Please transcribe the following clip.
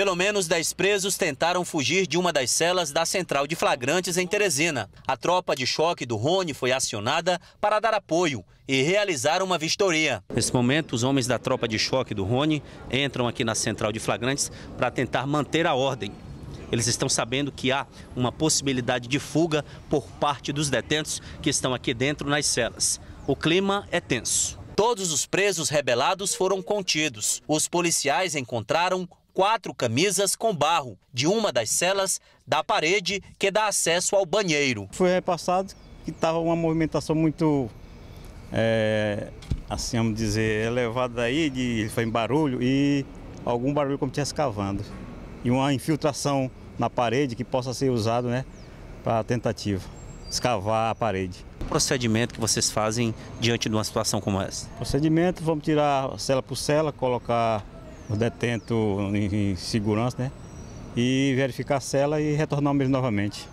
Pelo menos 10 presos tentaram fugir de uma das celas da central de flagrantes em Teresina. A tropa de choque do Rony foi acionada para dar apoio e realizar uma vistoria. Nesse momento, os homens da tropa de choque do Rony entram aqui na central de flagrantes para tentar manter a ordem. Eles estão sabendo que há uma possibilidade de fuga por parte dos detentos que estão aqui dentro nas celas. O clima é tenso. Todos os presos rebelados foram contidos. Os policiais encontraram quatro camisas com barro de uma das celas da parede que dá acesso ao banheiro. Foi repassado que estava uma movimentação muito, é, assim vamos dizer, elevada aí, de, foi em barulho e algum barulho como estivesse cavando. E uma infiltração na parede que possa ser usado né, para tentativa, escavar a parede. O procedimento que vocês fazem diante de uma situação como essa? Procedimento, vamos tirar cela por cela, colocar o detento em segurança, né? E verificar a cela e retornar ao mesmo novamente.